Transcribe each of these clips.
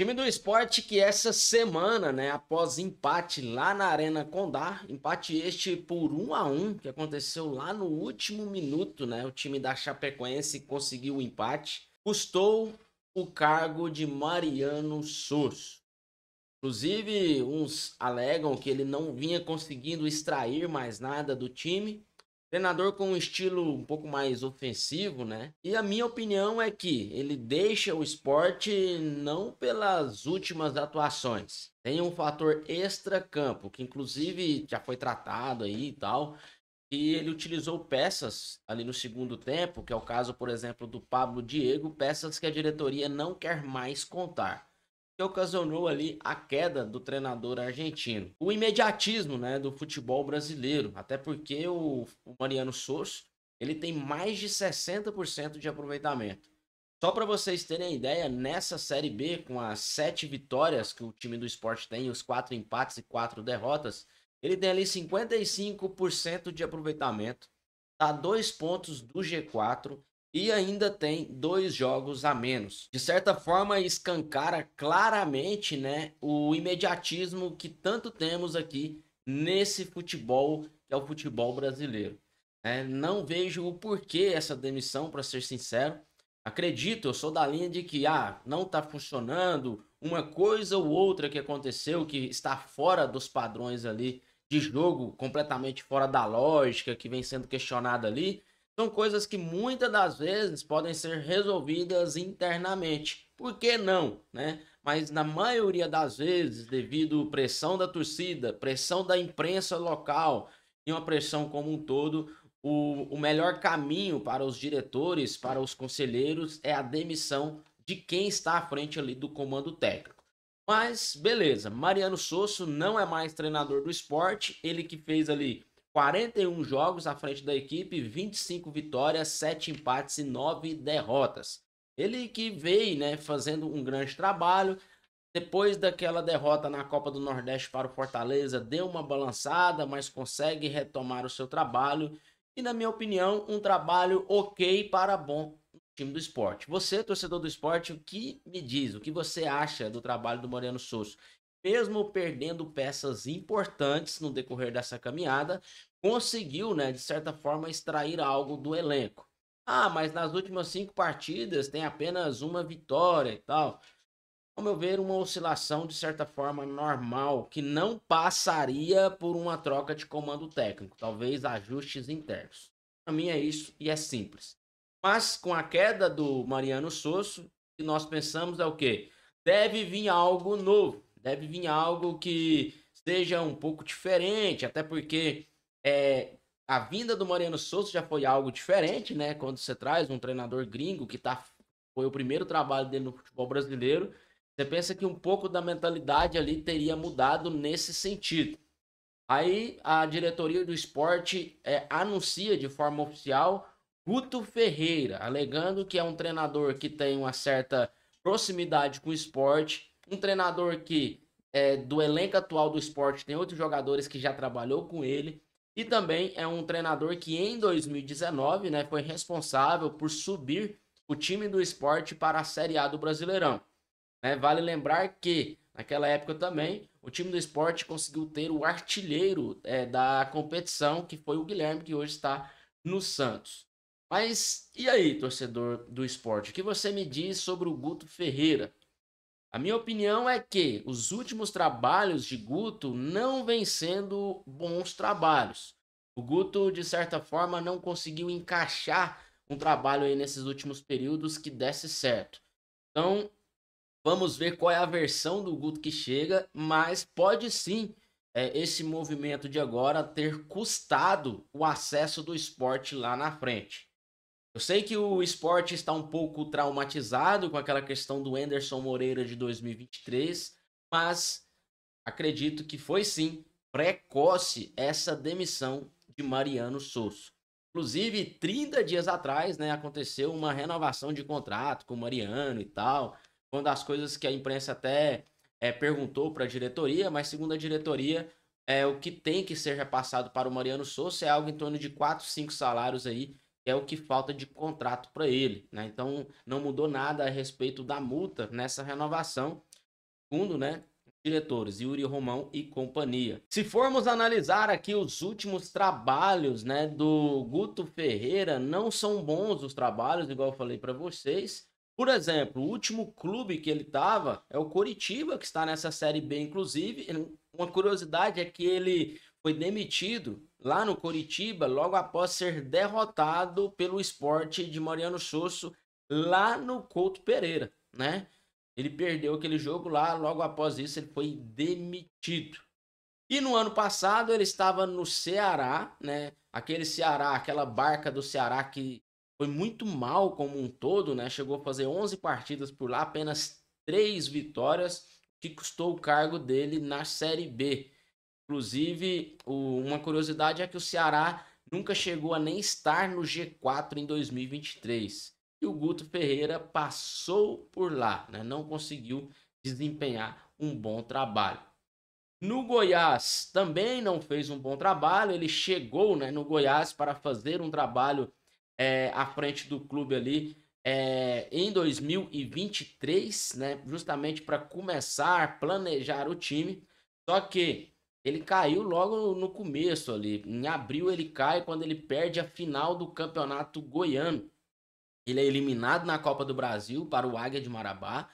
Time do esporte que essa semana, né, após empate lá na Arena Condá, empate este por 1 a 1 que aconteceu lá no último minuto, né? O time da Chapecoense conseguiu o empate, custou o cargo de Mariano Sus. Inclusive, uns alegam que ele não vinha conseguindo extrair mais nada do time Treinador com um estilo um pouco mais ofensivo, né? E a minha opinião é que ele deixa o esporte não pelas últimas atuações. Tem um fator extra-campo, que inclusive já foi tratado aí e tal. E ele utilizou peças ali no segundo tempo, que é o caso, por exemplo, do Pablo Diego, peças que a diretoria não quer mais contar que ocasionou ali a queda do treinador argentino. O imediatismo né, do futebol brasileiro, até porque o, o Mariano Souza ele tem mais de 60% de aproveitamento. Só para vocês terem ideia, nessa Série B, com as sete vitórias que o time do esporte tem, os quatro empates e quatro derrotas, ele tem ali 55% de aproveitamento, tá dois pontos do G4 e ainda tem dois jogos a menos. De certa forma, escancara claramente né, o imediatismo que tanto temos aqui nesse futebol, que é o futebol brasileiro. É, não vejo o porquê essa demissão, para ser sincero. Acredito, eu sou da linha de que ah, não está funcionando, uma coisa ou outra que aconteceu que está fora dos padrões ali de jogo, completamente fora da lógica, que vem sendo questionada ali. São coisas que muitas das vezes podem ser resolvidas internamente. Por que não, né? Mas na maioria das vezes, devido à pressão da torcida, pressão da imprensa local e uma pressão como um todo, o, o melhor caminho para os diretores, para os conselheiros, é a demissão de quem está à frente ali do comando técnico. Mas beleza, Mariano Sosso não é mais treinador do esporte, ele que fez ali 41 jogos à frente da equipe, 25 vitórias, 7 empates e 9 derrotas. Ele que veio né, fazendo um grande trabalho. Depois daquela derrota na Copa do Nordeste para o Fortaleza, deu uma balançada, mas consegue retomar o seu trabalho. E, na minha opinião, um trabalho ok para bom no time do esporte. Você, torcedor do esporte, o que me diz? O que você acha do trabalho do Moreno Souza? mesmo perdendo peças importantes no decorrer dessa caminhada, conseguiu, né, de certa forma, extrair algo do elenco. Ah, mas nas últimas cinco partidas tem apenas uma vitória e tal. Ao meu ver, uma oscilação de certa forma normal, que não passaria por uma troca de comando técnico, talvez ajustes internos. Para mim é isso e é simples. Mas com a queda do Mariano Sosso, o que nós pensamos é o quê? Deve vir algo novo Deve vir algo que seja um pouco diferente, até porque é, a vinda do Mariano Souza já foi algo diferente, né? Quando você traz um treinador gringo que tá, foi o primeiro trabalho dele no futebol brasileiro, você pensa que um pouco da mentalidade ali teria mudado nesse sentido. Aí a diretoria do esporte é, anuncia de forma oficial Guto Ferreira, alegando que é um treinador que tem uma certa proximidade com o esporte um treinador que, é, do elenco atual do esporte, tem outros jogadores que já trabalhou com ele. E também é um treinador que em 2019 né, foi responsável por subir o time do esporte para a Série A do Brasileirão. Né? vale lembrar que naquela época também o time do esporte conseguiu ter o artilheiro é, da competição, que foi o Guilherme, que hoje está no Santos. Mas e aí, torcedor do esporte, o que você me diz sobre o Guto Ferreira? A minha opinião é que os últimos trabalhos de Guto não vêm sendo bons trabalhos. O Guto, de certa forma, não conseguiu encaixar um trabalho aí nesses últimos períodos que desse certo. Então, vamos ver qual é a versão do Guto que chega, mas pode sim é, esse movimento de agora ter custado o acesso do esporte lá na frente. Eu sei que o esporte está um pouco traumatizado com aquela questão do Anderson Moreira de 2023, mas acredito que foi sim precoce essa demissão de Mariano Souza. Inclusive, 30 dias atrás, né, aconteceu uma renovação de contrato com o Mariano e tal. Uma das coisas que a imprensa até é, perguntou para a diretoria, mas segundo a diretoria, é, o que tem que ser repassado para o Mariano Souza é algo em torno de 4, 5 salários aí é o que falta de contrato para ele. Né? Então, não mudou nada a respeito da multa nessa renovação. Segundo, né? Diretores, Yuri Romão e companhia. Se formos analisar aqui os últimos trabalhos né, do Guto Ferreira, não são bons os trabalhos, igual eu falei para vocês. Por exemplo, o último clube que ele estava é o Coritiba, que está nessa Série B, inclusive. Uma curiosidade é que ele foi demitido lá no Coritiba logo após ser derrotado pelo esporte de Mariano Sosso lá no Couto Pereira, né? Ele perdeu aquele jogo lá, logo após isso ele foi demitido. E no ano passado ele estava no Ceará, né? Aquele Ceará, aquela barca do Ceará que foi muito mal como um todo, né? Chegou a fazer 11 partidas por lá, apenas 3 vitórias, que custou o cargo dele na Série B. Inclusive, o, uma curiosidade é que o Ceará nunca chegou a nem estar no G4 em 2023. E o Guto Ferreira passou por lá, né? não conseguiu desempenhar um bom trabalho. No Goiás também não fez um bom trabalho, ele chegou né, no Goiás para fazer um trabalho é, à frente do clube ali é, em 2023, né, justamente para começar a planejar o time. Só que ele caiu logo no começo ali. Em abril ele cai quando ele perde a final do campeonato goiano. Ele é eliminado na Copa do Brasil para o Águia de Marabá.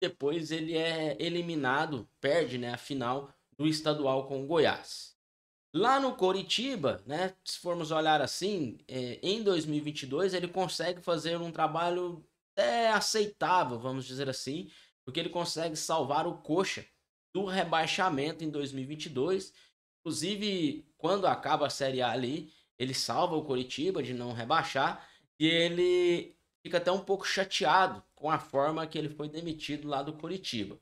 Depois ele é eliminado, perde né, a final do estadual com o Goiás. Lá no Coritiba, né, se formos olhar assim, é, em 2022 ele consegue fazer um trabalho até aceitável, vamos dizer assim, porque ele consegue salvar o Coxa do rebaixamento em 2022. Inclusive, quando acaba a Série A ali, ele salva o Coritiba de não rebaixar e ele fica até um pouco chateado com a forma que ele foi demitido lá do Coritiba.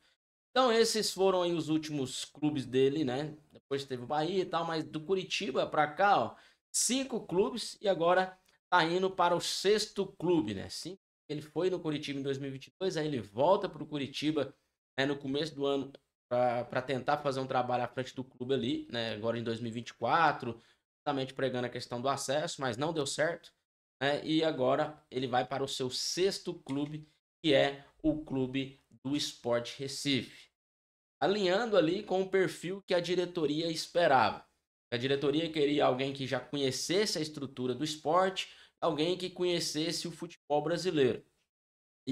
Então, esses foram os últimos clubes dele, né? Depois teve o Bahia e tal, mas do Curitiba para cá, ó, cinco clubes e agora tá indo para o sexto clube, né? Sim, ele foi no Curitiba em 2022, aí ele volta para o Curitiba né, no começo do ano para tentar fazer um trabalho à frente do clube ali, né? Agora em 2024, justamente pregando a questão do acesso, mas não deu certo. Né? E agora ele vai para o seu sexto clube, que é o clube do Esporte Recife. Alinhando ali com o perfil que a diretoria esperava. A diretoria queria alguém que já conhecesse a estrutura do esporte, alguém que conhecesse o futebol brasileiro.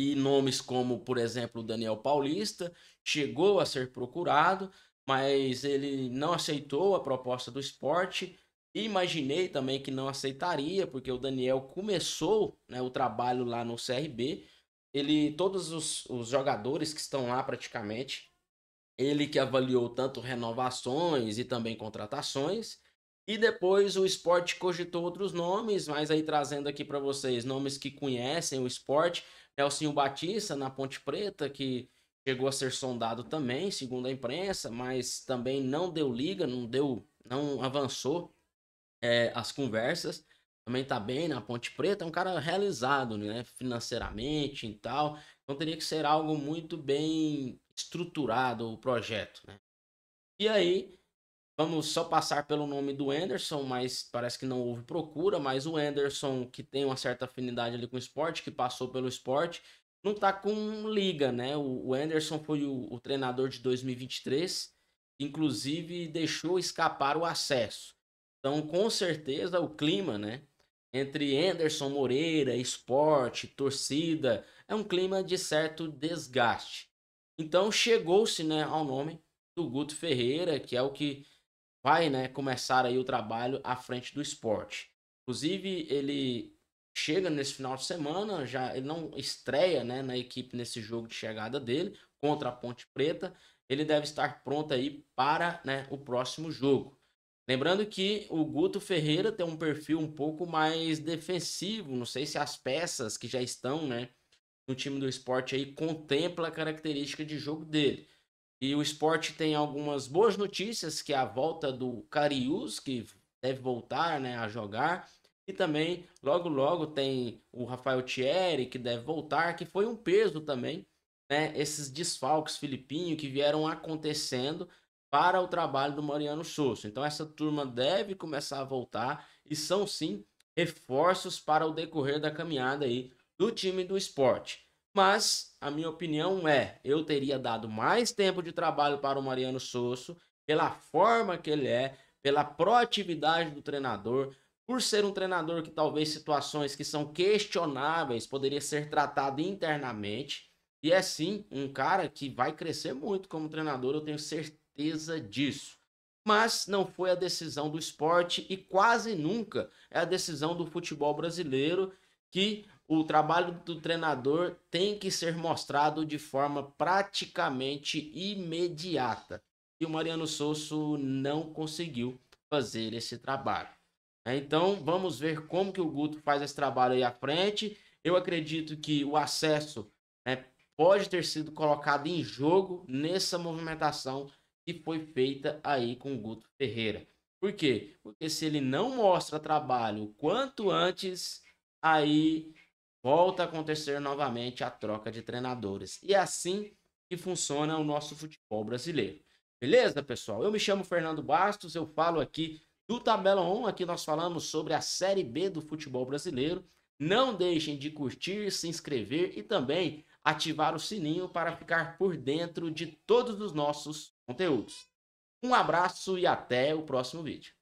E nomes como, por exemplo, o Daniel Paulista chegou a ser procurado, mas ele não aceitou a proposta do esporte. Imaginei também que não aceitaria, porque o Daniel começou né, o trabalho lá no CRB. Ele, todos os, os jogadores que estão lá praticamente, ele que avaliou tanto renovações e também contratações. E depois o esporte cogitou outros nomes, mas aí trazendo aqui para vocês nomes que conhecem o esporte. Nelsinho Batista, na Ponte Preta, que chegou a ser sondado também, segundo a imprensa, mas também não deu liga, não deu, não avançou é, as conversas. Também tá bem na Ponte Preta, é um cara realizado, né, financeiramente e tal. Então teria que ser algo muito bem estruturado o projeto, né? E aí Vamos só passar pelo nome do Anderson, mas parece que não houve procura. Mas o Anderson, que tem uma certa afinidade ali com o esporte, que passou pelo esporte, não tá com liga, né? O, Anderson foi o, o treinador de 2023, inclusive deixou escapar o acesso. Então, com certeza, o clima, né? Entre Anderson Moreira, esporte, torcida, é um clima de certo desgaste. Então, chegou-se né, ao nome do Guto Ferreira, que é o que vai né, começar aí o trabalho à frente do esporte. Inclusive, ele chega nesse final de semana, já ele não estreia né, na equipe nesse jogo de chegada dele contra a Ponte Preta. Ele deve estar pronto aí para né, o próximo jogo. Lembrando que o Guto Ferreira tem um perfil um pouco mais defensivo. Não sei se as peças que já estão né, no time do esporte aí contempla a característica de jogo dele. E o esporte tem algumas boas notícias, que é a volta do Carius, que deve voltar né, a jogar. E também, logo logo, tem o Rafael Thierry, que deve voltar, que foi um peso também. Né, esses desfalques filipinho que vieram acontecendo para o trabalho do Mariano Souza. Então essa turma deve começar a voltar e são sim reforços para o decorrer da caminhada aí do time do esporte. Mas a minha opinião é, eu teria dado mais tempo de trabalho para o Mariano Sosso, pela forma que ele é, pela proatividade do treinador, por ser um treinador que talvez situações que são questionáveis poderia ser tratado internamente. E é sim um cara que vai crescer muito como treinador, eu tenho certeza disso. Mas não foi a decisão do esporte e quase nunca é a decisão do futebol brasileiro que o trabalho do treinador tem que ser mostrado de forma praticamente imediata. E o Mariano Sousso não conseguiu fazer esse trabalho. É, então vamos ver como que o Guto faz esse trabalho aí à frente. Eu acredito que o acesso né, pode ter sido colocado em jogo nessa movimentação que foi feita aí com o Guto Ferreira. Por quê? Porque se ele não mostra trabalho quanto antes, aí volta a acontecer novamente a troca de treinadores. E é assim que funciona o nosso futebol brasileiro. Beleza, pessoal? Eu me chamo Fernando Bastos, eu falo aqui do Tabela 1, aqui nós falamos sobre a Série B do futebol brasileiro. Não deixem de curtir, se inscrever e também ativar o sininho para ficar por dentro de todos os nossos conteúdos. Um abraço e até o próximo vídeo.